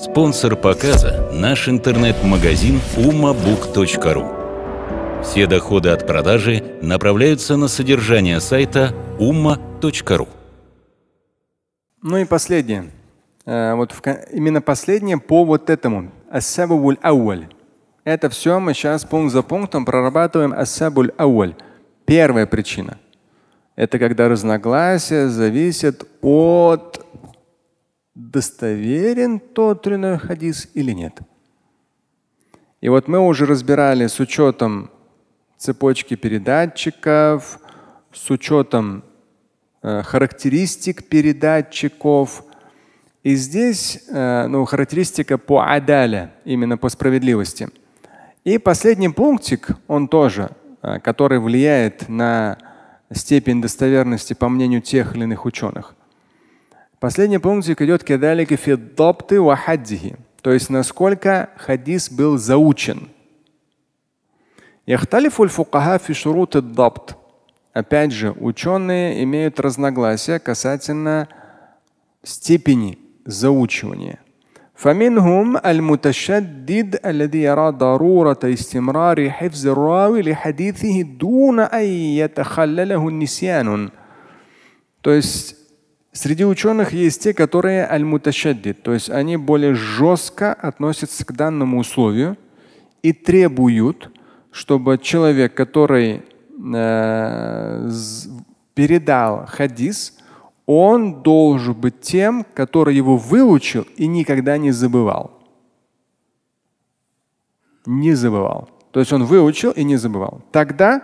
Спонсор показа – наш интернет-магазин umabook.ru. Все доходы от продажи направляются на содержание сайта umma.ru. Ну и последнее. Э, вот именно последнее по вот этому. Ассабабуль ауаль. Это все мы сейчас пункт за пунктом прорабатываем ассабуль ауаль. Первая причина. Это когда разногласия зависят от достоверен тот или иной хадис или нет. И вот мы уже разбирали с учетом цепочки передатчиков, с учетом э, характеристик передатчиков. И здесь э, ну, характеристика по адаля, именно по справедливости. И последний пунктик, он тоже, э, который влияет на степень достоверности по мнению тех или иных ученых. Последний пунктик идет кедалики фиддопты вахаддихи, то есть насколько хадис был заучен. Опять же, ученые имеют разногласия касательно степени заучивания. فمنهم المتشدد الذي يرى ضرورة استمرار حفظ الراوي لحديثه دون أن يتخلله نسيان. То есть Среди ученых есть те, которые аль-муташаддид, то есть они более жестко относятся к данному условию и требуют, чтобы человек, который э, передал хадис, он должен быть тем, который его выучил и никогда не забывал. Не забывал. То есть он выучил и не забывал. Тогда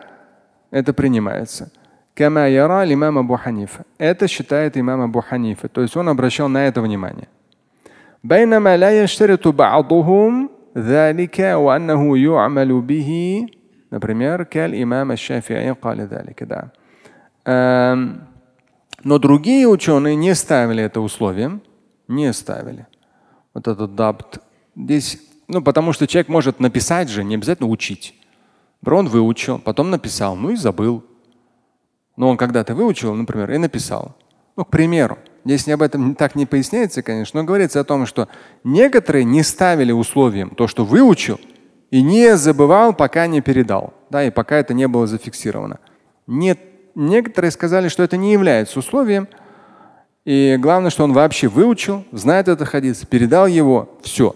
это принимается. Кама яра имам Абу Ханифа. Это считает имам Абу Ханифа. То есть он обращал на это внимание. بينما لا يشترط بعضهم ذلك وأنه يعمل به например, كالإمام الشافعي قال ذلك да. Эм, но другие ученые не ставили это условием, не ставили. Вот этот дабт. Здесь, ну, потому что человек может написать же, не обязательно учить. Он выучил, потом написал, ну и забыл но он когда-то выучил, например, и написал. Ну, к примеру, здесь не об этом так не поясняется, конечно, но говорится о том, что некоторые не ставили условием то, что выучил, и не забывал, пока не передал, да, и пока это не было зафиксировано. Нет, некоторые сказали, что это не является условием, и главное, что он вообще выучил, знает это хадис, передал его, все.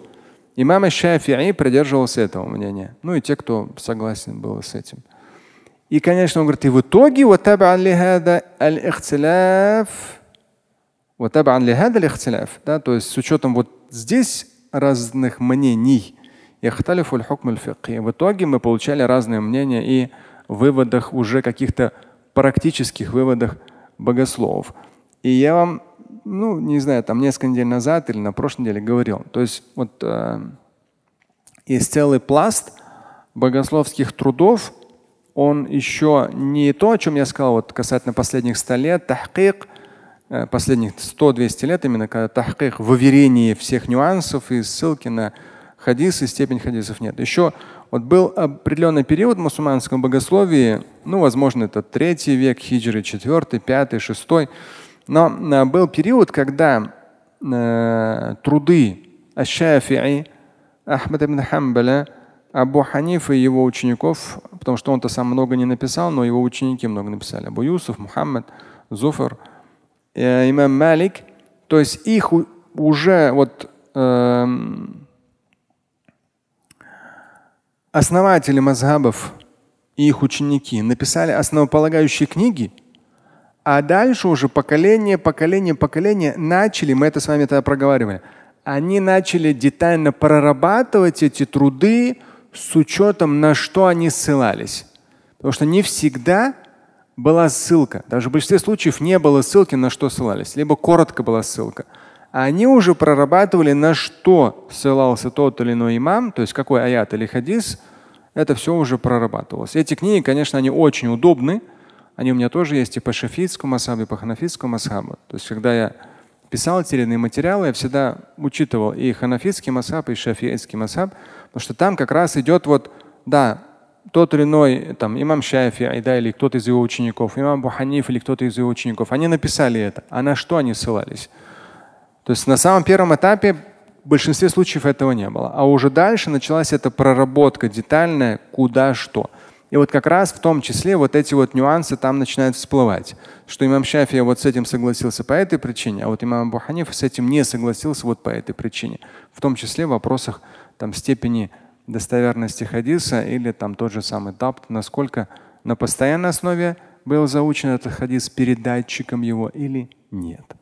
Имам Шафии придерживался этого мнения. Ну и те, кто согласен был с этим. И, конечно, он говорит, и в итоге вот да, то есть с учетом вот здесь разных мнений. В итоге мы получали разные мнения и выводах уже каких-то практических выводах богословов. И я вам, ну, не знаю, там несколько недель назад или на прошлой неделе говорил. То есть вот э, есть целый пласт богословских трудов, он еще не то, о чем я сказал вот касательно последних 100 лет, тахкик, э, последних 100-200 лет именно, когда тахкик, выверение всех нюансов и ссылки на хадисы, степень хадисов нет. Еще вот был определенный период в мусульманском богословии, ну, возможно, это третий век хиджры, четвертый, пятый, шестой, но э, был период, когда э, труды Аш-Шафии, Ахмад ибн Хамбаля, Абу Ханиф и его учеников, потому что он-то сам много не написал, но его ученики много написали. Абу Юсуф, Мухаммад, Зуфар, э, имам Малик. То есть их уже вот э, основатели мазхабов и их ученики написали основополагающие книги, а дальше уже поколение, поколение, поколение начали, мы это с вами тогда проговаривали, они начали детально прорабатывать эти труды, с учетом, на что они ссылались. Потому что не всегда была ссылка. Даже в большинстве случаев не было ссылки, на что ссылались. Либо коротко была ссылка. А они уже прорабатывали, на что ссылался тот или иной имам, то есть какой аят или хадис, это все уже прорабатывалось. Эти книги, конечно, они очень удобны. Они у меня тоже есть и по шафитскому масхабу, и по ханафитскому масхабу. То есть когда я писал теренные материалы, я всегда учитывал и ханафитский масаб, и шафиитский масаб, потому что там как раз идет вот, да, тот или иной там, имам Шафи, да, или кто-то из его учеников, имам Буханиф или кто-то из его учеников, они написали это. А на что они ссылались? То есть на самом первом этапе в большинстве случаев этого не было. А уже дальше началась эта проработка детальная, куда что – и вот как раз в том числе вот эти вот нюансы там начинают всплывать, что имам Шафия вот с этим согласился по этой причине, а вот имам Абу Ханиф с этим не согласился вот по этой причине, в том числе в вопросах там степени достоверности хадиса или там тот же самый дабт, насколько на постоянной основе был заучен этот хадис передатчиком его или нет.